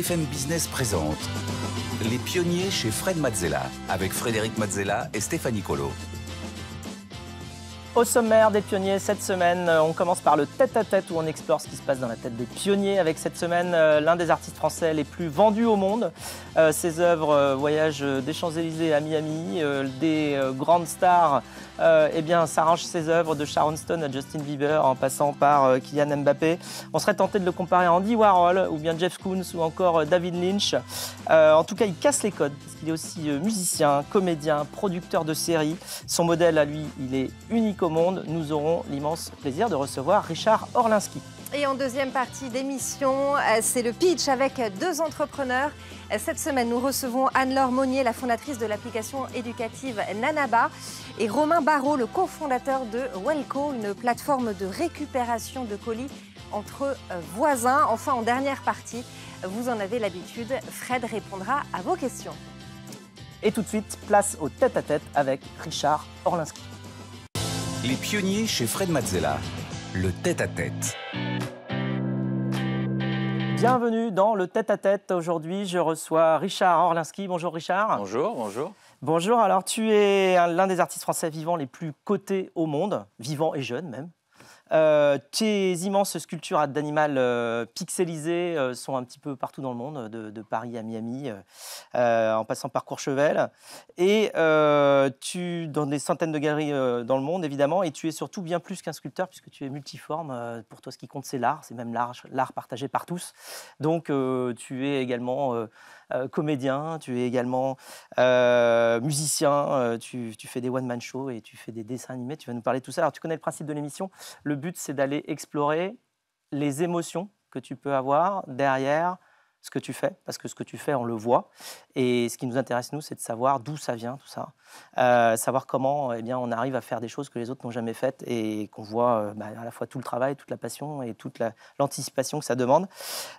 FM Business présente Les pionniers chez Fred Mazzella avec Frédéric Mazzella et Stéphanie Colo. Au sommaire des pionniers cette semaine, euh, on commence par le tête-à-tête où on explore ce qui se passe dans la tête des pionniers avec cette semaine euh, l'un des artistes français les plus vendus au monde. Euh, ses œuvres voyage des Champs-Élysées à Miami, des grandes stars euh, eh bien, s'arrange ses œuvres de Sharon Stone à Justin Bieber en passant par euh, Kylian Mbappé. On serait tenté de le comparer à Andy Warhol ou bien Jeff Koons ou encore euh, David Lynch. en tout cas, il casse les codes parce qu'il est aussi musicien, comédien, producteur de séries. Son modèle à lui, il est unique au monde. Nous aurons l'immense plaisir de recevoir Richard Orlinski. Et en deuxième partie d'émission, euh, c'est le pitch avec deux entrepreneurs. Euh, cette semaine, nous recevons Anne-Laure Monnier, la fondatrice de l'application éducative Nanaba, et Romain Barrault, le cofondateur de Welco, une plateforme de récupération de colis entre euh, voisins. Enfin, en dernière partie, vous en avez l'habitude, Fred répondra à vos questions. Et tout de suite, place au tête-à-tête avec Richard Orlinski. Les pionniers chez Fred Mazzella, le tête-à-tête. tête à tête Bienvenue dans le tête-à-tête. Aujourd'hui, je reçois Richard Orlinski. Bonjour Richard. Bonjour, bonjour. Bonjour, alors tu es l'un des artistes français vivants les plus cotés au monde, vivant et jeune même. Euh, tes immenses sculptures d'animaux euh, pixelisées euh, sont un petit peu partout dans le monde, de, de Paris à Miami, euh, en passant par Courchevel. Et tu, dans des centaines de galeries dans le monde, évidemment, et tu es surtout bien plus qu'un sculpteur, puisque tu es multiforme. pour toi, ce qui compte, c'est l'art, c'est même l'art partagé par tous. Donc, tu es également euh, comédien, tu es également euh, musicien, euh, tu, tu, fais des one-man shows et tu fais des dessins animés. Tu vas nous parler de tout ça. Alors, tu connais le principe de l'émission. Le but, c'est d'aller explorer les émotions que tu peux avoir derrière ce que tu fais, parce que ce que tu fais, on le voit. Et ce qui nous intéresse, nous, c'est de savoir d'où ça vient, tout ça. Euh, savoir comment eh bien, on arrive à faire des choses que les autres n'ont jamais faites et qu'on voit euh, bah, à la fois tout le travail, toute la passion et toute l'anticipation que ça demande.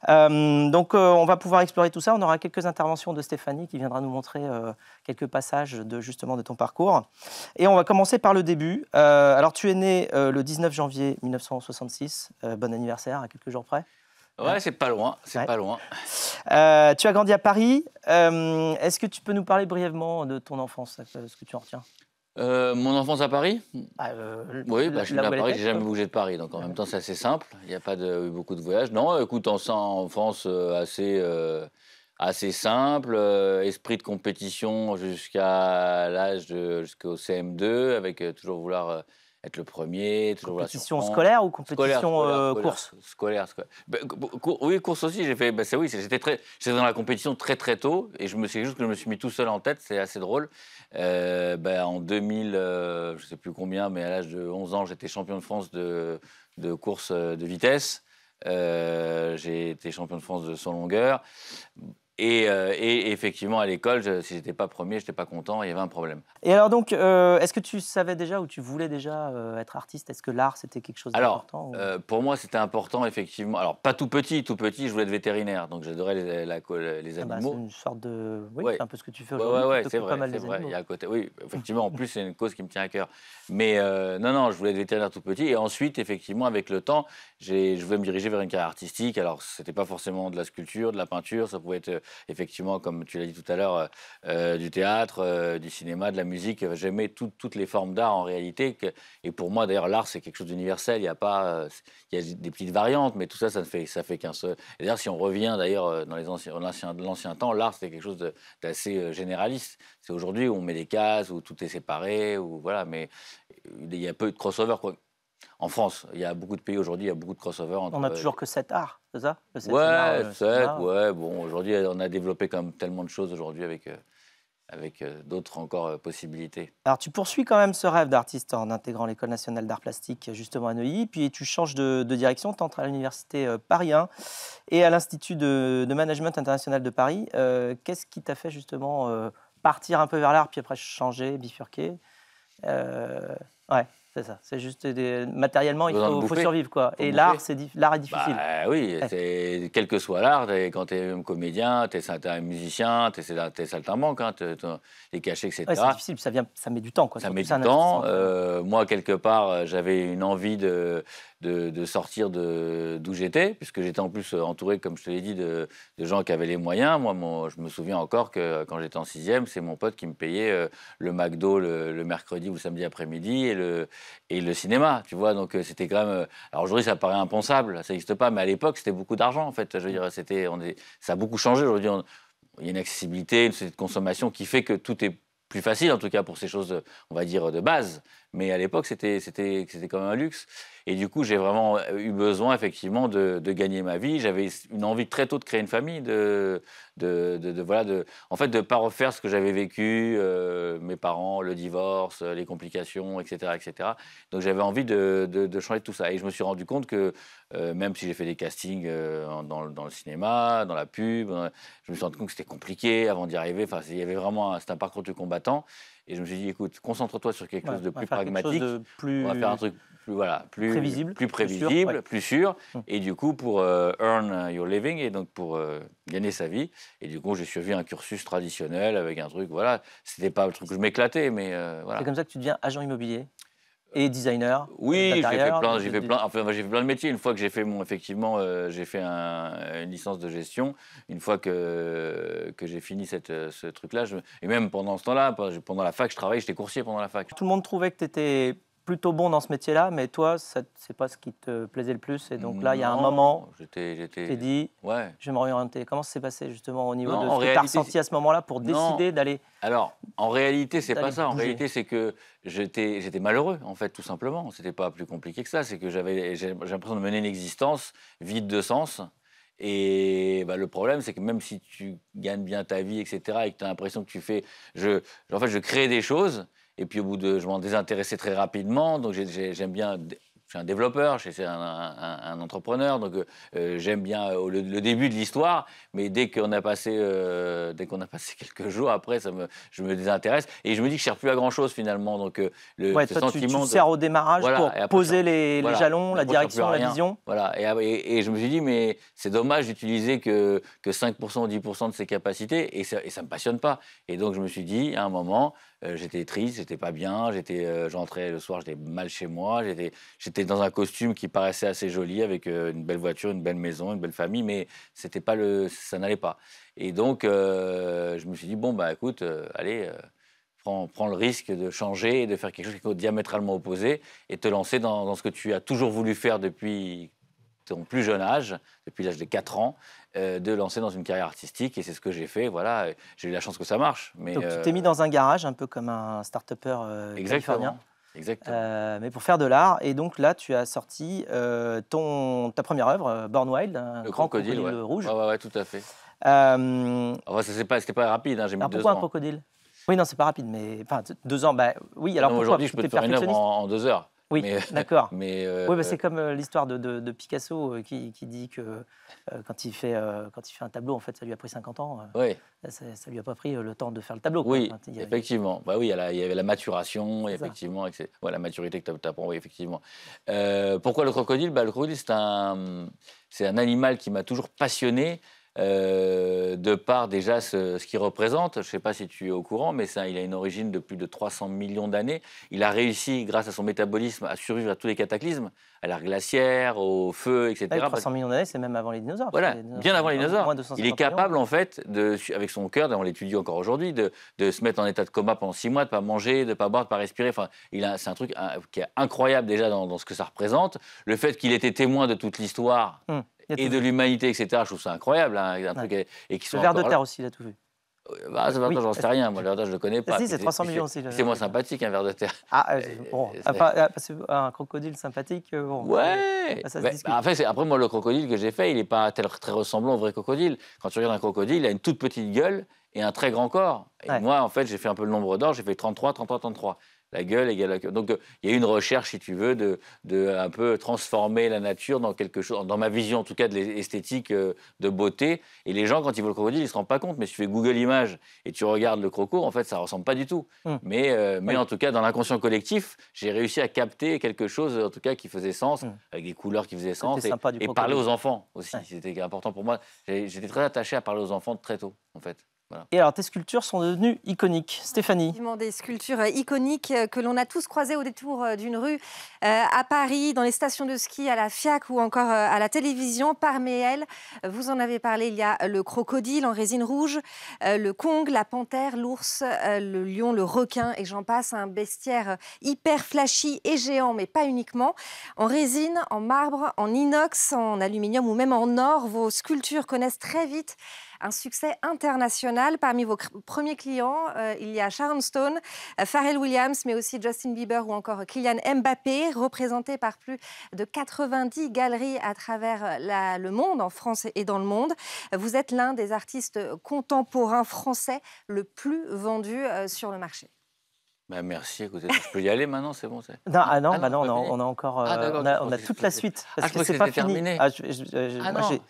Euh, donc, on va pouvoir explorer tout ça. On aura quelques interventions de Stéphanie qui viendra nous montrer quelques passages de, justement de ton parcours. Et on va commencer par le début. alors, tu es né le 19 janvier 1966. bon anniversaire, à quelques jours près. Ouais, hein c'est pas loin, c'est pas loin. Euh, tu as grandi à Paris. Euh, est-ce que tu peux nous parler brièvement de ton enfance, ce que tu en retiens euh, mon enfance à Paris ah, Oui, bah, je suis à Paris, j'ai jamais bougé de Paris, donc en même temps c'est assez simple, il n'y a pas de, eu beaucoup de voyages. Non, écoute, en France, assez, assez simple, esprit de compétition jusqu'à l'âge jusqu'au CM2, avec toujours vouloir être le premier. compétition scolaire ou compétition euh, course Scolaire, bah, oui, course aussi. J'ai fait. Bah, oui, j'étais très, dans la compétition très très tôt et je me suis juste que je me suis mis tout seul en tête. C'est assez drôle. Euh, bah, en 2000, je euh, je sais plus combien, mais à l'âge de 11 ans, j'étais champion de France de, de course de vitesse. j'ai été champion de France de 100 longueur. Euh, et, effectivement, à l'école, je, si pas premier, je n'étais pas content, il y avait un problème. Et alors donc, euh, est-ce que tu savais déjà ou tu voulais déjà euh, être artiste Est-ce que l'art, c'était quelque chose d'important Alors, pour moi, c'était important, effectivement. Alors, pas tout petit, tout petit, je voulais être vétérinaire, donc j'adorais les, les ah bah, animaux. c'est une sorte de... Oui, c'est un peu ce que tu fais aujourd'hui. Ouais, c'est vrai, c'est vrai. Il y a à côté... Oui, effectivement, en plus, c'est une cause qui me tient à cœur. Mais non, non, je voulais être vétérinaire tout petit. Et ensuite, effectivement, avec le temps, je voulais me diriger vers une carrière artistique. Alors, c'était pas forcément de la sculpture, de la peinture, ça pouvait être effectivement, comme tu l'as dit tout à l'heure, euh, euh, du théâtre, euh, du cinéma, de la musique. J'aimais toutes les formes d'art en réalité. et pour moi, d'ailleurs, l'art, c'est quelque chose d'universel. Il y a pas, il y a des petites variantes, mais tout ça, ça ne fait, ça fait qu'un seul. D'ailleurs, si on revient d'ailleurs dans l'ancien temps, l'art, c'était quelque chose d'assez généraliste. C'est aujourd'hui où on met des cases, où tout est séparé, voilà, mais il y a peu de crossover. Quoi. En France, il y a beaucoup de pays aujourd'hui, il y a beaucoup de crossover. Entre... On n'a euh, toujours que 7 arts, c'est ça le Ouais, 7, ouais. Bon, aujourd'hui, on a développé comme tellement de choses aujourd'hui avec, euh, euh, d'autres encore possibilités. Alors, tu poursuis quand même ce rêve d'artiste en intégrant l'École nationale d'art plastique, justement à Neuilly. Puis tu changes de, direction, tu entres à l'Université Paris 1 et à l'Institut de, de, Management International de Paris. Qu'est-ce qui t'a fait justement partir un peu vers l'art, puis après changer, bifurquer Ouais. C'est ça. C'est juste matériellement, il faut, survivre quoi. et l'art, c'est l'art est difficile. Bah, oui, eh. c'est quel que soit l'art, quand tu es comédien, tu es, un musicien, tu es, es saltimbanque, hein, es etc. c'est difficile, ça vient, ça met du temps quoi. Ça met du temps. Hein. Euh, moi, quelque part, euh, j'avais une envie de de, sortir d'où j'étais, puisque j'étais en plus euh, entouré, comme je te l'ai dit, de, gens qui avaient les moyens. Moi, je me souviens encore que euh, quand j'étais en sixième, c'est mon pote qui me payait euh, le McDo le, mercredi ou le samedi après-midi et le, cinéma, tu vois. Donc, c'était quand même. Alors, aujourd'hui, ça paraît impensable, ça n'existe pas, mais à l'époque, c'était beaucoup d'argent, en fait. Je veux ça a beaucoup changé. Aujourd'hui, il y a une accessibilité, une société de consommation qui fait que tout est plus facile, en tout cas pour ces choses, on va dire, de base. Mais à l'époque, c'était quand même un luxe. Et du coup, j'ai vraiment eu besoin, effectivement, de, gagner ma vie. J'avais une envie très tôt de créer une famille, de, de, de voilà, de, en fait, de ne pas refaire ce que j'avais vécu, euh, mes parents, le divorce, les complications, etc. etc. Donc j'avais envie de, changer tout ça. Et je me suis rendu compte que, euh, même si j'ai fait des castings euh, dans, le cinéma, dans la pub, je me suis rendu compte que c'était compliqué avant d'y arriver. Enfin, il y avait vraiment un, un parcours de combattant. Et je me suis dit, écoute, concentre-toi sur quelque chose de plus pragmatique. plus... On va faire un truc plus, voilà, plus prévisible, plus, prévisible, plus sûr. Hum. Et du coup, pour euh, earn your living, et donc pour euh, gagner sa vie. Et du coup, j'ai suivi un cursus traditionnel avec un truc, voilà. C'était pas le truc que je m'éclatais, mais euh, voilà. C'est comme ça que tu deviens agent immobilier et designer. Oui, j'ai fait plein, j'ai fait plein, j'ai fait plein de métiers. Une fois que j'ai fait mon, effectivement, euh, j'ai fait une licence de gestion. Une fois que que j'ai fini cette, ce truc-là, je, et même pendant ce temps-là, pendant la fac, je travaillais, j'étais coursier pendant la fac. Tout le monde trouvait que tu étais plutôt bon dans ce métier-là, mais toi, ce n'est pas ce qui te plaisait le plus. Et donc là, il y a un moment, tu t'es dit, ouais. je vais me Comment ça s'est passé justement au niveau de ce que tu as ressenti à ce moment-là pour décider d'aller. Alors, en réalité, c'est pas ça. En réalité, c'est que j'étais, j'étais malheureux, en fait, tout simplement. Ce n'était pas plus compliqué que ça. C'est que j'avais, l'impression de mener une existence vide de sens. Et bah, le problème, c'est que même si tu gagnes bien ta vie, etc., et que tu as l'impression que tu fais. Je, en fait, je crée des choses et puis au bout de, je m'en désintéressais très rapidement. Donc j'aime bien je suis un développeur, je suis un, entrepreneur, donc euh, j'aime bien le, début de l'histoire, mais dès qu'on a passé, euh, dès qu'on a passé quelques jours après, ça me, je me désintéresse et je me dis que je ne sers plus à grand chose finalement. Donc euh, le sentiment, tu, sers au démarrage pour poser les, jalons, la direction, la vision. Voilà. Et, je me suis dit mais c'est dommage d'utiliser que, que 5% ou 10% de ses capacités et ça, ne me passionne pas. Et donc je me suis dit à un moment euh, j'étais triste, j'étais pas bien, j'étais, euh, j'entrais le soir, j'étais mal chez moi, j'étais, dans un costume qui paraissait assez joli avec euh, une belle voiture, une belle maison, une belle famille, mais c'était pas le, ça n'allait pas. Et donc, je me suis dit bon bah écoute, allez. Prends, le risque de changer et de faire quelque chose qui est diamétralement opposé et te lancer dans ce que tu as toujours voulu faire depuis son plus jeune âge, depuis l'âge de 4 ans, euh, de lancer dans une carrière artistique. Et c'est ce que j'ai fait. Voilà, j'ai eu la chance que ça marche. Mais, Donc, tu euh, t'es mis dans un garage, un peu comme un start-upper euh, californien. Exactement. mais pour faire de l'art. Et donc là, tu as sorti ton, ta première œuvre, Born Wild, un le grand crocodile, rouge. Oui, tout à fait. Enfin, n'était pas, pas rapide, hein, j'ai mis deux pourquoi un crocodile Oui, non, c'est pas rapide, mais enfin, deux ans, bah oui, alors Aujourd'hui, je peux te faire une œuvre en deux heures. Oui, euh, d'accord. Mais, euh, oui, bah, euh, c'est comme l'histoire de, Picasso qui, qui, dit que quand, il fait, quand il fait un tableau, en fait, ça lui a pris 50 ans. Ça, ne lui a pas pris le temps de faire le tableau. Oui, effectivement. Il... Bah oui, il y, avait la maturation, effectivement, et la maturité que tu apprends, effectivement. pourquoi le crocodile bah, Le crocodile, c'est un, un animal qui m'a toujours passionné. Euh, de par déjà ce, qu'il représente. Je ne sais pas si tu es au courant, mais il a une origine de plus de 300 millions d'années. Il a réussi, grâce à son métabolisme, à survivre à tous les cataclysmes, à l'ère glaciaire, au feu, etc. 300 ah millions d'années, c'est même avant les dinosaures. Voilà, bien avant les dinosaures. Il est capable, en fait, avec son cœur, on l'étudie encore aujourd'hui, de, se mettre en état de coma pendant six mois, de ne pas manger, de ne pas boire, de ne pas respirer. Enfin, c'est un truc qui est incroyable déjà dans, ce que ça représente. Le fait qu'il était témoin de toute l'histoire. Hmm et de l'humanité, etc. Je trouve ça incroyable. Hein, un truc et, qui sont le ver de terre aussi, il a tout vu. Euh, bah, ça, oui. j'en sais rien. Moi, le ver de terre, je ne le connais eh pas. Si, c'est 300 millions aussi. C'est moins sympathique, un verre de terre. Ah, bon. un crocodile sympathique, euh, bon. Ouais. Bah, ça bah, bah, Après, moi, le crocodile que j'ai fait, il n'est pas très ressemblant au vrai crocodile. Quand tu regardes un crocodile, il a une toute petite gueule et un très grand corps. Et moi, en fait, j'ai fait un peu le nombre d'or, j'ai fait 33, 33, 33 la gueule égale la queue. Donc euh, il y a une recherche, si tu veux, de, un peu transformer la nature dans quelque chose, dans ma vision en tout cas de l'esthétique euh, de beauté. Et les gens, quand ils voient le crocodile, ils ne se rendent pas compte. Mais si tu fais Google Images et tu regardes le croco, en fait, ça ne ressemble pas du tout. Mmh. Mais, euh, mais en tout cas, dans l'inconscient collectif, j'ai réussi à capter quelque chose, en tout cas, qui faisait sens, mmh. avec des couleurs qui faisaient sens, et, parler aux enfants aussi. C'était important pour moi. J'étais très attaché à parler aux enfants très tôt, en fait. Et alors, tes sculptures sont devenues iconiques. Stéphanie des sculptures euh, iconiques euh, que l'on a tous croisées au détour euh, d'une rue à Paris, dans les stations de ski, à la FIAC ou encore à la télévision. Parmi elles, vous en avez parlé, il y a le crocodile en résine rouge, le Kong, la panthère, l'ours, le lion, le requin et j'en passe. Un bestiaire hyper flashy et géant, mais pas uniquement. En résine, en marbre, en inox, en aluminium ou même en or, vos sculptures connaissent très vite un succès international. Parmi vos premiers clients, euh, il y a Sharon Stone, euh, Pharrell Williams, mais aussi Justin Bieber ou encore Kylian Mbappé, représenté par plus de 90 galeries à travers euh, le monde, en France et dans le monde. Vous êtes l'un des artistes contemporains français le plus vendu sur le marché. Bah, merci, écoutez, je peux y aller maintenant, c'est bon. Non, ah non, ah bah on a encore, ah, on, a, toute la suite. Parce ah, que c'est pas terminé. Fini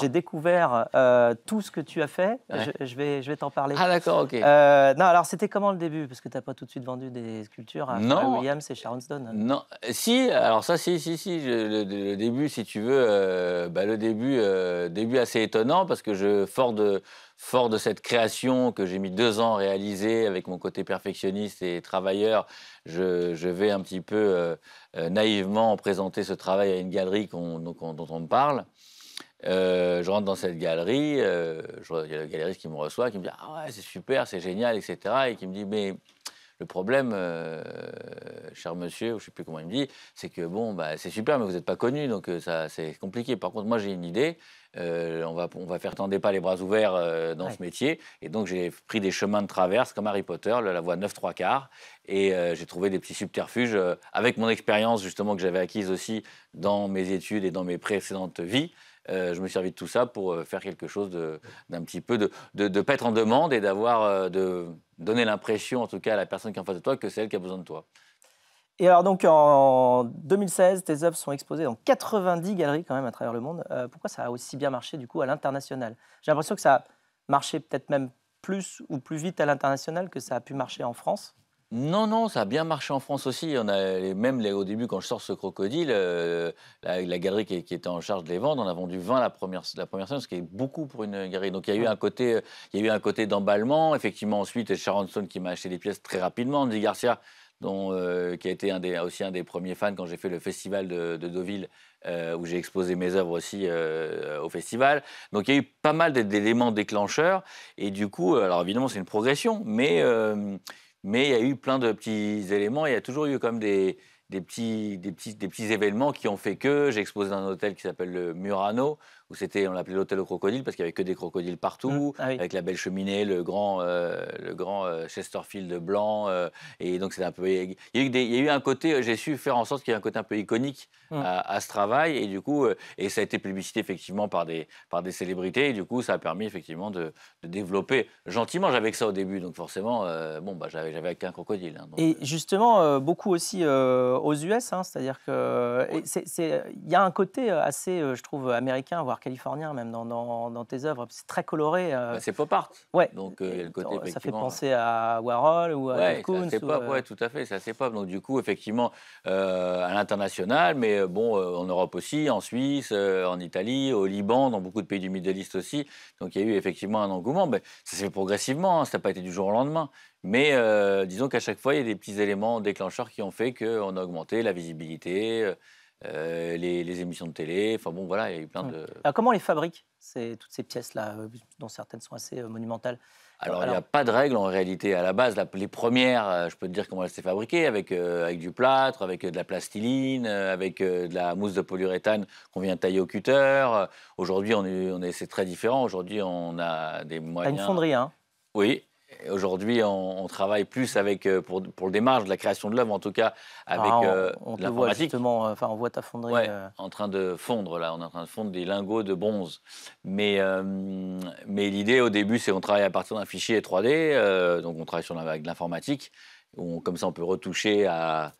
j'ai découvert euh, tout ce que tu as fait. Je, vais, je vais t'en parler. Ah d'accord, ok. Euh, non, alors c'était comment le début Parce que tu n'as pas tout de suite vendu des sculptures à non. Williams et Sharon Stone. Non, si, alors ça, si, si, si. le, début, si tu veux, euh, bah, le début, début assez étonnant parce que je, fort de, fort de cette création que j'ai mis deux ans à réaliser avec mon côté perfectionniste et travailleur, je, vais un petit peu naïvement présenter ce travail à une galerie dont on me parle. Euh, je rentre dans cette galerie, euh, il y a le galeriste qui me reçoit, qui me dit Ah ouais, c'est super, c'est génial, etc. Et qui me dit Mais le problème, euh, cher monsieur, je ne sais plus comment il me dit, c'est que bon, bah, c'est super, mais vous n'êtes pas connu, donc c'est compliqué. Par contre, moi, j'ai une idée. on, va, on va faire tendez pas les bras ouverts dans ce métier. Et donc, j'ai pris des chemins de traverse, comme Harry Potter, la, voie 9 3 quarts. Et j'ai trouvé des petits subterfuges avec mon expérience, justement, que j'avais acquise aussi dans mes études et dans mes précédentes vies. Euh, je me suis servi de tout ça pour euh, faire quelque chose d'un petit peu, de ne pas être en demande et d'avoir, euh, de donner l'impression, en tout cas à la personne qui est en face de toi, que c'est elle qui a besoin de toi. Et alors donc en 2016, tes œuvres sont exposées dans 90 galeries quand même à travers le monde. pourquoi ça a aussi bien marché du coup à l'international J'ai l'impression que ça a marché peut-être même plus ou plus vite à l'international que ça a pu marcher en France. Non, non, ça a bien marché en France aussi. On a, même les, au début, quand je sors ce crocodile, euh, la, galerie qui, était en charge de les vendre, on a vendu 20 la première, la première semaine, ce qui est beaucoup pour une galerie. Donc il y a eu un côté, il y a eu un côté d'emballement. Effectivement, ensuite, Sharon Stone qui m'a acheté des pièces très rapidement, Andy Garcia, euh, qui a été un des, aussi un des premiers fans quand j'ai fait le festival de, Deauville, euh, où j'ai exposé mes œuvres aussi au festival. Donc il y a eu pas mal d'éléments déclencheurs. Et du coup, alors évidemment, c'est une progression, mais mais il y a eu plein de petits éléments. Il y a toujours eu comme des, petits, événements qui ont fait que j'ai exposé dans un hôtel qui s'appelle le Murano où c'était, on l'appelait l'hôtel aux crocodiles parce qu'il n'y avait que des crocodiles partout, mm. ah avec la belle cheminée, le grand, euh, le grand euh, Chesterfield blanc. Euh, et donc, c'était un peu. Il y, a eu un côté, j'ai su faire en sorte qu'il y ait un côté un peu iconique mm. à, ce travail. Et du coup, et ça a été publicité effectivement par des, par des célébrités. Et du coup, ça a permis effectivement de, développer gentiment. J'avais que ça au début, donc forcément, bon, bah, j'avais, j'avais qu'un crocodile. Hein, et justement, beaucoup aussi aux US, hein, c'est-à-dire que. Il y a un côté assez, je trouve, américain, voire californien, même dans, dans, tes œuvres. C'est très coloré. Euh. Bah, c'est pop art. Ouais. Donc, euh, le côté, ça fait penser à Warhol ou à ouais, Kuhn. C'est pop, euh, ouais, tout à fait. C'est pop. Donc, du coup, effectivement, à l'international, mais bon, en Europe aussi, en Suisse, en Italie, au Liban, dans beaucoup de pays du Middle East aussi. Donc, il y a eu effectivement un engouement. Mais ça s'est fait progressivement. Hein, ça n'a pas été du jour au lendemain. Mais disons qu'à chaque fois, il y a des petits éléments déclencheurs qui ont fait qu'on a augmenté la visibilité. Euh, les, émissions de télé. Enfin bon, voilà, il y a eu plein de. comment on les fabrique ces, Toutes ces pièces-là, euh, dont certaines sont assez euh, monumentales. Alors, il n'y a pas de règle en réalité. À la base, les premières, je peux te dire comment elles étaient fabriquées, avec, avec du plâtre, avec de la plastiline, avec de la mousse de polyuréthane qu'on vient tailler au cutter. Aujourd'hui, on, on est, c'est très différent. Aujourd'hui, on a des moyens. À une fonderie, hein Oui, aujourd'hui, on, travaille plus avec, euh, pour, pour le démarrage de la création de l'œuvre, en tout cas, ah, avec euh, l'informatique. on, on voit euh, enfin, on voit ta fonderie. en train de fondre, là. On est en train de fondre des lingots de bronze. Mais, l'idée, au début, c'est qu'on travaille à partir d'un fichier 3D. donc, on travaille sur, de l'informatique. Comme ça, on peut retoucher à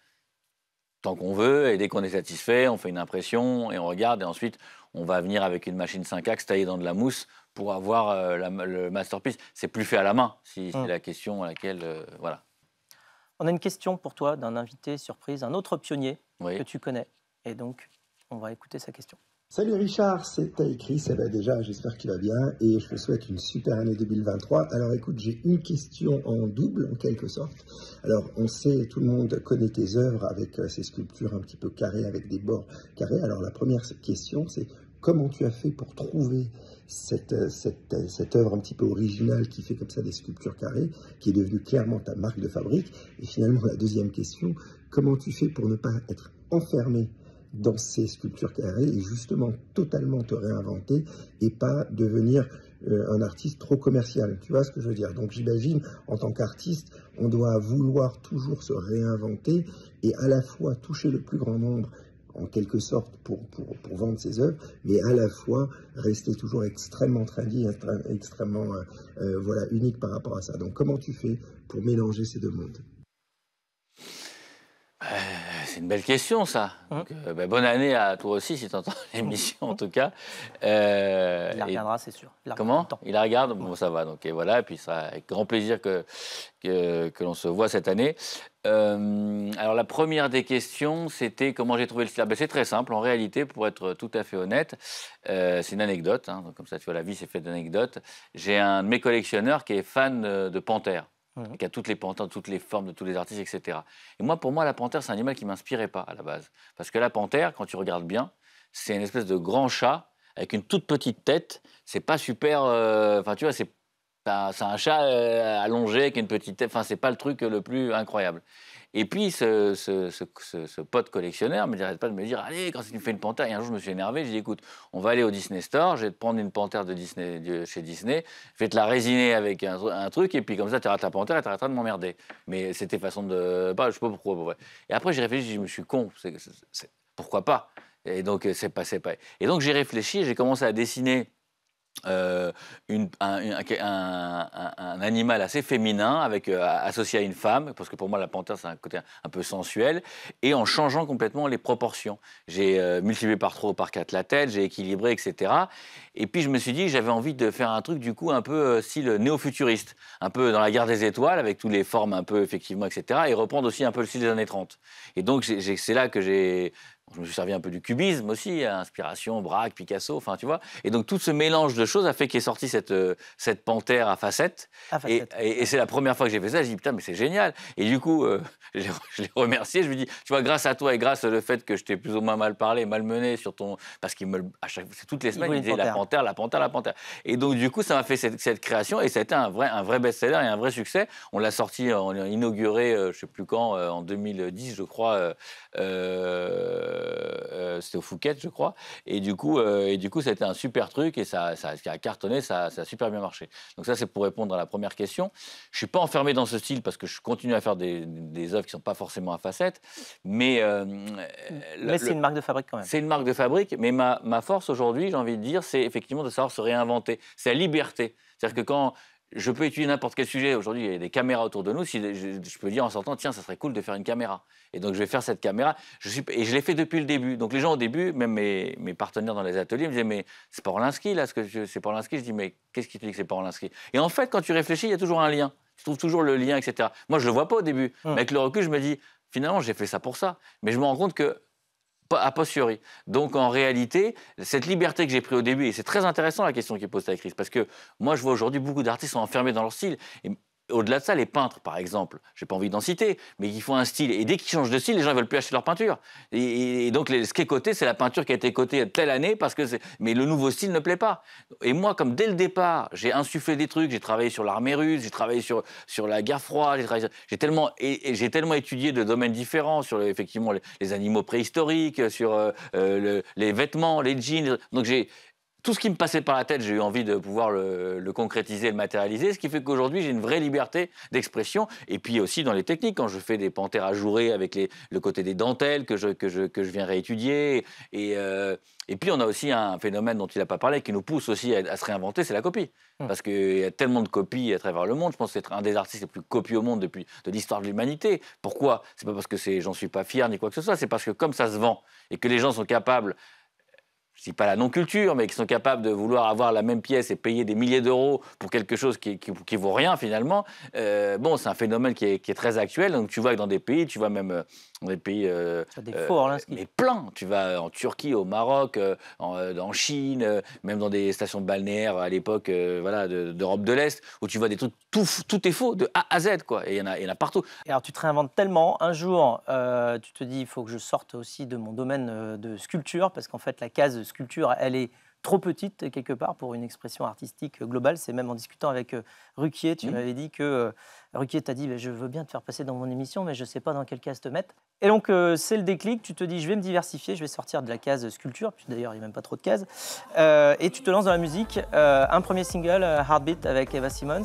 tant qu'on veut. Et dès qu'on est satisfait, on fait une impression et on regarde. Et ensuite, on va venir avec une machine 5 axes taillée dans de la mousse pour avoir euh, le masterpiece. C'est plus fait à la main, si c'est mm. la question à laquelle. Euh, voilà. On a une question pour toi d'un invité surprise, un autre pionnier que tu connais. Et donc, on va écouter sa question. Salut Richard, c'est écrit, Ça va déjà, j'espère qu'il va bien et je te souhaite une super année 2023. Alors écoute, j'ai une question en double, en quelque sorte. Alors, on sait, tout le monde connaît tes œuvres avec euh, ces sculptures un petit peu carrées, avec des bords carrés. Alors, la première question, c'est comment tu as fait pour trouver euh, euh, cette, œuvre un petit peu originale qui fait comme ça des sculptures carrées, qui est devenue clairement ta marque de fabrique. Et finalement, la deuxième question, comment tu fais pour ne pas être enfermé dans ces sculptures carrées et justement totalement te réinventer et pas devenir euh, un artiste trop commercial. Tu vois ce que je veux dire Donc j'imagine, en tant qu'artiste, on doit vouloir toujours se réinventer et à la fois toucher le plus grand nombre en quelque sorte pour, vendre ses œuvres, mais à la fois rester toujours extrêmement traduit, extrêmement euh, euh, voilà, unique par rapport à ça. Donc comment tu fais pour mélanger ces deux mondes euh, c'est une belle question, ça. Hein euh, ben, bonne année à toi aussi, si tu entends l'émission, en tout cas. Euh, il la regardera, c'est sûr. Comment Il la regarde Bon, ça va. Donc, et voilà. Et puis, ça avec grand plaisir que, que, l'on se voit cette année. Euh, alors, la première des questions, c'était comment j'ai trouvé le style. Ben, c'est très simple, en réalité, pour être tout à fait honnête. c'est une anecdote. Hein. comme ça, tu vois, la vie, c'est fait d'anecdotes. J'ai un de mes collectionneurs qui est fan de Panthère qui a toutes les panthères, toutes les formes de tous les artistes, etc. Et moi, pour moi, la panthère, c'est un animal qui ne m'inspirait pas à la base. Parce que la panthère, quand tu regardes bien, c'est une espèce de grand chat avec une toute petite tête. C'est pas super. Euh, enfin, tu vois, c'est un chat euh, allongé avec une petite tête. Enfin, c'est pas le truc le plus incroyable. Et puis, ce, ce, ce, pote collectionneur ne m'arrête pas de me dire Allez, quand tu me fais une panthère. Et un jour, je me suis énervé. Je dit « Écoute, on va aller au Disney Store. Je vais te prendre une panthère de Disney, chez Disney. Je vais te la résiner avec un, truc. Et puis, comme ça, tu rates la panthère et tu arrêteras de m'emmerder. Mais c'était façon de. Bah, je sais pas pourquoi. et après, j'ai réfléchi Je me suis con. pourquoi pas Et donc, euh, c'est passé. Pas. Et donc, j'ai réfléchi. J'ai commencé à dessiner euh, un, animal assez féminin avec euh, associé à une femme, parce que pour moi la panthère c'est un côté un, peu sensuel, et en changeant complètement les proportions. J'ai euh, multiplié par 3 ou par 4 la tête, j'ai équilibré, etc. Et puis je me suis dit j'avais envie de faire un truc du coup un peu style néo-futuriste, un peu dans la guerre des étoiles, avec toutes les formes un peu effectivement, etc. Et reprendre aussi un peu le style des années 30. Et donc c'est là que j'ai je me suis servi un peu du cubisme aussi, hein, inspiration, Braque, Picasso, enfin tu vois. Et donc tout ce mélange de choses a fait qu'est sortie cette, euh, cette panthère à facettes. Et, c'est la première fois que j'ai fait ça, j'ai dit putain mais c'est génial. Et du coup, euh, je l'ai remercié, je lui dis, tu vois, grâce à toi et grâce au fait que je t'ai plus ou moins mal parlé, mal mené sur ton... Parce qu'il me... À Toutes les semaines, il, me disait la panthère, la panthère, la panthère. Et donc du coup, ça m'a fait cette, création et ça a été un vrai, un vrai best-seller et un vrai succès. On l'a sorti, on l'a inauguré, euh, je sais plus quand, en 2010 je crois. Euh, euh, c'était au Phuket je crois. Et du coup, euh, et du coup, c'était un super truc et ça, ça, a cartonné, ça, ça, a super bien marché. Donc ça, c'est pour répondre à la première question. Je suis pas enfermé dans ce style parce que je continue à faire des, des œuvres qui sont pas forcément à facettes, mais mais c'est une marque de fabrique quand même. C'est une marque de fabrique, mais ma, ma force aujourd'hui, j'ai envie de dire, c'est effectivement de savoir se réinventer. C'est la liberté. C'est-à-dire que quand je peux étudier n'importe quel sujet. Aujourd'hui, il y a des caméras autour de nous. Si je, peux dire en sortant, tiens, ça serait cool de faire une caméra. Et donc, je vais faire cette caméra. et je l'ai fait depuis le début. Donc, les gens, au début, même mes, partenaires dans les ateliers me disaient, mais c'est pas là, c'est pas Orlinski. Je dis, mais qu'est-ce qui te dit que c'est pas Et en fait, quand tu réfléchis, il y a toujours un lien. Tu trouves toujours le lien, etc. Moi, je le vois pas au début. Hum. Mais avec le recul, je me dis, finalement, j'ai fait ça pour ça. Mais je me rends compte que a posteriori. Donc en réalité, cette liberté que j'ai prise au début, et c'est très intéressant la question qui est posée à Chris, parce que moi je vois aujourd'hui beaucoup d'artistes sont enfermés dans leur style, et au-delà de ça, les peintres, par exemple, j'ai pas envie d'en citer, mais ils font un style. Et dès qu'ils changent de style, les gens ne veulent plus acheter leur peinture. Et, donc, ce qui est coté, c'est la peinture qui a été cotée telle année, parce que mais le nouveau style ne plaît pas. Et moi, comme dès le départ, j'ai insufflé des trucs, j'ai travaillé sur l'armée russe, j'ai travaillé sur, sur la guerre froide, j'ai tellement, et, j'ai tellement étudié de domaines différents, sur effectivement les, animaux préhistoriques, sur euh, euh, les vêtements, les jeans. Donc, j'ai tout ce qui me passait par la tête, j'ai eu envie de pouvoir le, concrétiser, le matérialiser, ce qui fait qu'aujourd'hui j'ai une vraie liberté d'expression. Et puis aussi dans les techniques, quand je fais des panthères ajourées avec le côté des dentelles que je, que je, viens réétudier. Et, euh, et puis on a aussi un phénomène dont il n'a pas parlé, qui nous pousse aussi à, se réinventer, c'est la copie. Hum. Parce qu'il y a tellement de copies à travers le monde. Je pense être un des artistes les plus copiés au monde depuis de l'histoire de l'humanité. Pourquoi C'est pas parce que j'en suis pas fier ni quoi que ce soit, c'est parce que comme ça se vend et que les gens sont capables je pas la non-culture, mais qui sont capables de vouloir avoir la même pièce et payer des milliers d'euros pour quelque chose qui, qui, vaut rien finalement, euh, bon, c'est un phénomène qui est, qui est, très actuel. Donc tu vois que dans des pays, tu vois même euh, euh, des pays. Euh, des mais plein. Tu vas en Turquie, au Maroc, euh, en, euh, Chine, même dans des stations balnéaires à l'époque voilà, d'Europe de, l'Est, où tu vois des trucs, tout, tout est faux, de A à Z, quoi. Et il y, en a, en a partout. alors, tu te réinventes tellement. Un jour, tu te dis, il faut que je sorte aussi de mon domaine de sculpture, parce qu'en fait, la case sculpture, elle est trop petite quelque part pour une expression artistique globale. C'est même en discutant avec Ruquier, tu mmh. m'avais dit que Ruquier t'a dit bah, je veux bien te faire passer dans mon émission, mais je ne sais pas dans quel cas te mettre. Et donc, euh, c'est le déclic. Tu te dis, je vais me diversifier, je vais sortir de la case sculpture. D'ailleurs, il n'y a même pas trop de cases. Euh, et tu te lances dans la musique. Euh, un premier single, Heartbeat, avec Eva Simmons,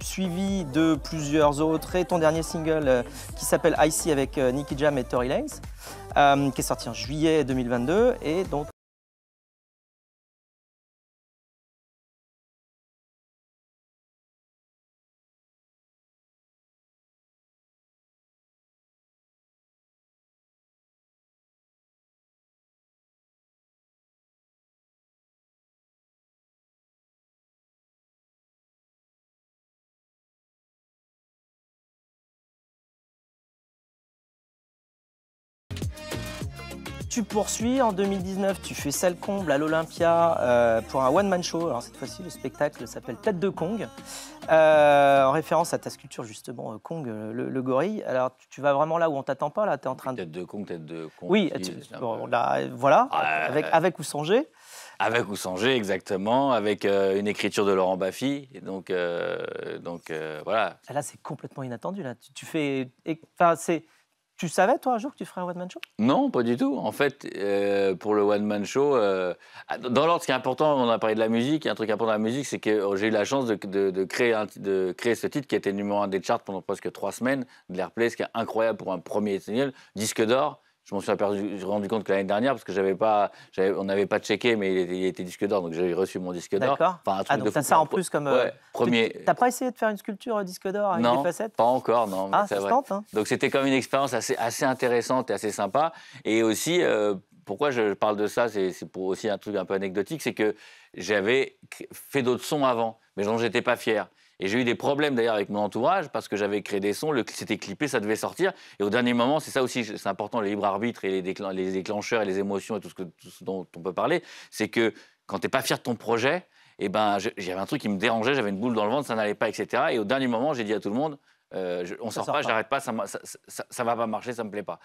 suivi de plusieurs autres. Et ton dernier single, qui s'appelle Icy, avec Nicky Jam et Tory Lanez, qui est sorti en juillet 2022. Et donc, tu poursuis. En 2019, tu fais salle comble à l'Olympia euh, pour un one-man show. Alors cette fois-ci, le spectacle s'appelle Tête de Kong, euh, en référence à ta sculpture justement euh, Kong, le, gorille. Alors tu, vas vraiment là où on t'attend pas. Là, tu es en train de... Tête de Kong, tête de Kong. Oui, voilà, ah, avec, avec ou Avec Oussanger, exactement, avec une écriture de Laurent Baffy. Et donc, donc voilà. Là, c'est complètement inattendu. Là. Tu, fais. Enfin, c'est. Tu savais, toi, un jour, que tu ferais un one-man show Non, pas du tout. En fait, euh, pour le one-man show, euh, ah, dans l'ordre, ce qui est important, on a parlé de la musique, un truc important de la musique, c'est que oh, j'ai eu la chance de, créer de, créer ce titre qui était numéro un des charts pendant presque trois semaines, de l'airplay, ce qui est incroyable pour un premier single, disque d'or. Je m'en suis rendu compte que l'année dernière, parce que j'avais pas, on n'avait pas checké, mais il était, disque d'or, donc j'avais reçu mon disque d'or. D'accord. Enfin, ah, donc ça en plus comme. Euh, ouais, premier. T'as pas essayé de faire une sculpture euh, disque d'or avec des facettes Pas encore, non. Ah, c'est tente, hein. Donc c'était comme une expérience assez, assez intéressante et assez sympa. Et aussi, euh, pourquoi je parle de ça, c'est pour aussi un truc un peu anecdotique, c'est que j'avais fait d'autres sons avant, mais dont j'étais pas fier. Et j'ai eu des problèmes d'ailleurs avec mon entourage parce que j'avais créé des sons, c'était clippé, ça devait sortir. Et au dernier moment, c'est ça aussi, c'est important, les libre arbitres et les, déclencheurs et les émotions et tout ce, dont on peut parler, c'est que quand tu t'es pas fier de ton projet, et eh ben j'avais un truc qui me dérangeait, j'avais une boule dans le ventre, ça n'allait pas, etc. Et au dernier moment, j'ai dit à tout le monde, euh, on ne sort, pas, je n'arrête pas, ça, ne va pas marcher, ça me plaît pas.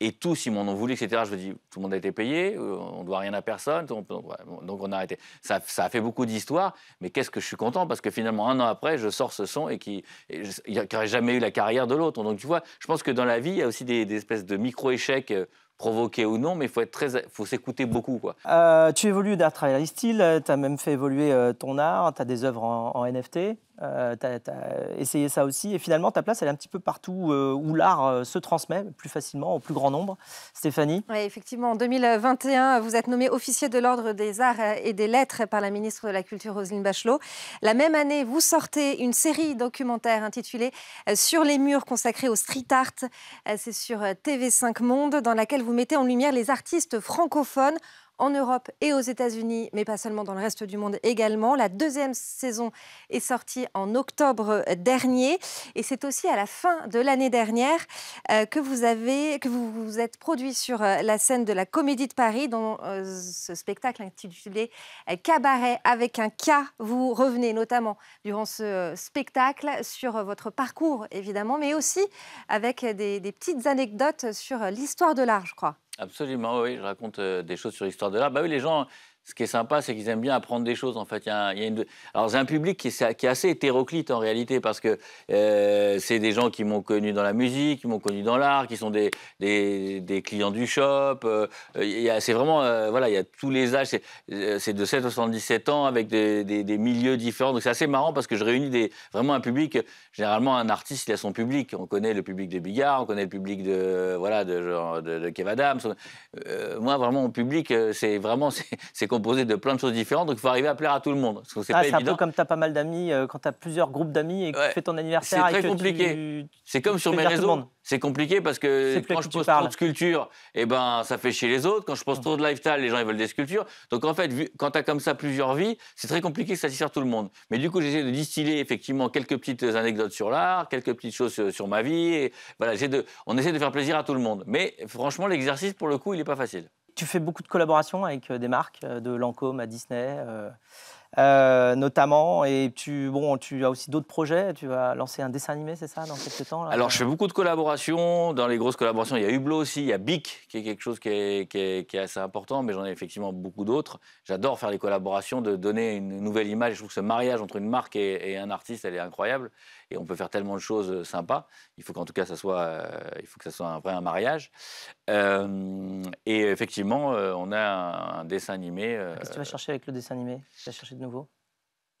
Et tous, si mon on voulu, etc. Je me dis, tout le monde a été payé, euh, on doit rien à personne, donc on a arrêté. Ça, a fait beaucoup d'histoires, mais qu'est-ce que je suis content parce que finalement, un an après, je sors ce son et qui n'aurait jamais eu la carrière de l'autre. Donc tu vois, je pense que dans la vie, il y a aussi des espèces de micro-échecs euh, Provoquer ou non, mais il faut, être très, faut s'écouter beaucoup. Quoi. Euh, tu évolues d'art travail style, euh, tu as même fait évoluer euh, ton art, tu as des œuvres en, NFT, tu as, essayé ça aussi, et finalement ta place elle est un petit peu partout où l'art se transmet plus facilement au plus grand nombre. Stéphanie Oui, effectivement, en 2021, vous êtes nommée officier de l'Ordre des Arts et des Lettres par la ministre de la Culture Roselyne Bachelot. La même année, vous sortez une série documentaire intitulée Sur les murs consacrée au street art. C'est sur TV5 Monde, dans laquelle vous vous mettez en lumière les artistes francophones en Europe et aux États-Unis, mais pas seulement dans le reste du monde également. La deuxième saison est sortie en octobre dernier et c'est aussi à la fin de l'année dernière euh, que vous avez que vous êtes produit sur euh, la scène de la Comédie de Paris dans euh, ce spectacle intitulé Cabaret avec un cas. Vous revenez notamment durant ce spectacle sur votre parcours évidemment, mais aussi avec des petites anecdotes sur l'histoire de l'art, je crois. Absolument, oui. Je raconte euh, des choses sur l'histoire de l'art. Bah oui, les gens, ce qui est sympa, c'est qu'ils aiment bien apprendre des choses. En fait, il y a une... alors un public qui est, qui assez hétéroclite en réalité parce que euh, c'est des gens qui m'ont connu dans la musique, qui m'ont connu dans l'art, qui sont des, des, clients du shop. Euh, c'est vraiment euh, voilà, il y a tous les âges. C'est de 7 à 77 ans avec des, milieux différents. Donc c'est assez marrant parce que je réunis vraiment un public. Généralement, un artiste il a son public. On connaît le public des Bigard, on connaît le public de voilà de, genre, de, de Kev Adams. moi vraiment mon public c'est vraiment c'est composé de plein de choses différentes, donc il faut arriver à plaire à tout le monde. Ah, c'est un peu comme tu as pas mal d'amis, euh, quand tu as plusieurs groupes d'amis et que tu fais ton anniversaire. C'est très compliqué. C'est comme sur mes réseaux. C'est compliqué parce que quand je pose trop de sculptures, eh ben, ça fait chier les autres. Quand je pose mm. trop de lifestyle, les gens ils veulent des sculptures. Donc en fait, quand tu as comme ça plusieurs vies, c'est très compliqué de satisfaire tout le monde. Mais du coup, j'essaie de distiller effectivement quelques petites anecdotes sur l'art, quelques petites choses euh, sur, ma vie. Et voilà, de, on essaie de faire plaisir à tout le monde. Mais franchement, l'exercice, pour le coup, il n'est pas facile. Tu fais beaucoup de collaborations avec euh, des marques, euh, de Lancôme à Disney. Euh, notamment. Et tu, bon, tu as aussi d'autres projets. Tu vas lancer un dessin animé, c'est ça, dans quelques temps Alors, je fais beaucoup de collaborations. Dans les grosses collaborations, il y a Hublot aussi, il y a Bic, qui est quelque chose qui est, assez important, mais j'en ai effectivement beaucoup d'autres. J'adore faire les collaborations, de donner une nouvelle image. Je trouve que ce mariage entre une marque et, et un artiste, elle est incroyable et on peut faire tellement de choses euh, sympas. Il faut qu'en tout cas, ça soit, euh, il faut que ça soit un vrai mariage. Euh, et effectivement, on a un, dessin animé. Qu'est-ce que tu vas chercher avec le dessin animé Tu vas chercher de nouveau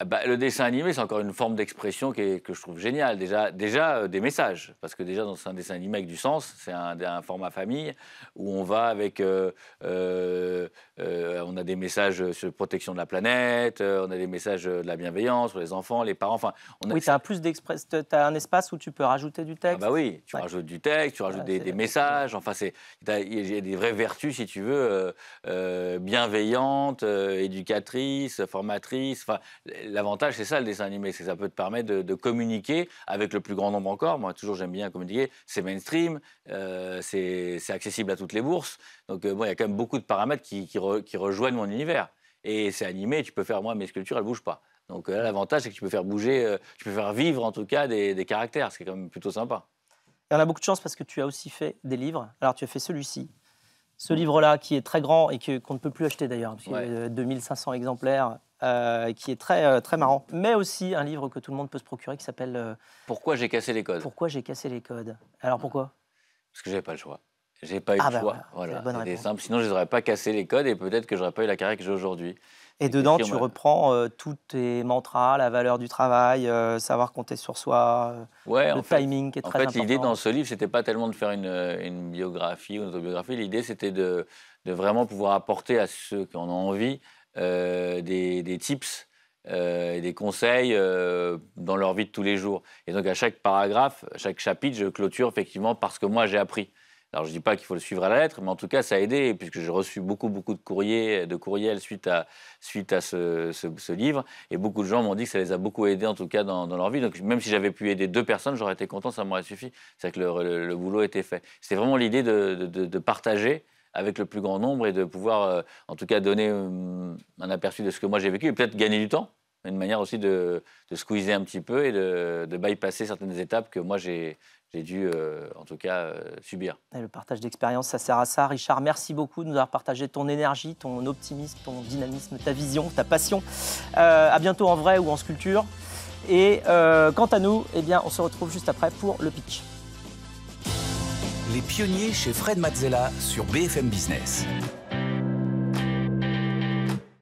ah bah, le dessin animé, c'est encore une forme d'expression que je trouve géniale. Déjà, déjà euh, des messages, parce que déjà, dans un dessin animé avec du sens, c'est un, un, format famille où on va avec, euh, euh, on a des messages sur protection de la planète, on a des messages de la bienveillance pour les enfants, les parents. Enfin, oui, tu as un plus d'express, as un espace où tu peux rajouter du texte. Ah bah oui, tu rajoutes du texte, tu rajoutes des, messages. Enfin, c'est, il y a des vraies vertus, si tu veux, bienveillantes, éducatrices, formatrices. Enfin, l'avantage, c'est ça le dessin animé, c'est que ça peut te permettre de, communiquer avec le plus grand nombre encore. Moi, toujours, j'aime bien communiquer. C'est mainstream, euh, c'est accessible à toutes les bourses. Donc, moi euh, il y a quand même beaucoup de paramètres qui, rejoignent mon univers. Et c'est animé, tu peux faire, moi, mes sculptures, elles ne bougent pas. Donc euh, l'avantage, c'est que tu peux faire bouger, tu peux faire vivre en tout cas des, caractères, ce qui est quand même plutôt sympa. Et on a beaucoup de chance parce que tu as aussi fait des livres. Alors, tu as fait celui-ci, ce livre-là qui est très grand et qu'on ne peut plus acheter d'ailleurs, parce qu'il y 2500 exemplaires euh, qui est très, euh, très marrant. Mais aussi un livre que tout le monde peut se procurer qui s'appelle euh, Pourquoi j'ai cassé les codes Pourquoi j'ai cassé les codes Alors ah. pourquoi Parce que n'avais pas le choix. J'ai pas eu ah, le bah choix. Voilà, simple. Sinon, je n'aurais pas cassé les codes et peut-être que n'aurais pas eu la carrière que j'ai aujourd'hui. Et dedans, tu reprends tous tes mantras, la valeur du travail, savoir compter sur soi, le timing qui est très important. En fait, l'idée dans ce livre, n'était pas tellement de faire une, biographie ou une autobiographie. L'idée, c'était de, vraiment pouvoir apporter à ceux qui en ont envie euh, des, tips euh, et des conseils euh, dans leur vie de tous les jours. Et donc à chaque paragraphe, à chaque chapitre, je clôture effectivement parce que moi j'ai appris. Alors je ne dis pas qu'il faut le suivre à la lettre, mais en tout cas ça a aidé, puisque j'ai reçu beaucoup, beaucoup de courriers, de courriels suite à, suite à ce, livre, et beaucoup de gens m'ont dit que ça les a beaucoup aidés en tout cas dans, leur vie. Donc même si j'avais pu aider deux personnes, j'aurais été content, ça m'aurait suffi. cest que le, boulot était fait. C'était vraiment l'idée de, de, partager avec le plus grand nombre et de pouvoir, euh, en tout cas, donner euh, un aperçu de ce que moi j'ai vécu et peut-être gagner du temps. Une manière aussi de, squeezer un petit peu et de, bypasser certaines étapes que moi j'ai dû, euh, en tout cas, subir. le partage d'expérience, ça sert à ça. Richard, merci beaucoup de nous avoir partagé ton énergie, ton optimisme, ton dynamisme, ta vision, ta passion. Euh, à bientôt en vrai ou en sculpture. Et quant à nous, eh bien, on se retrouve juste après pour le pitch les pionniers chez Fred Mazzella sur BFM Business.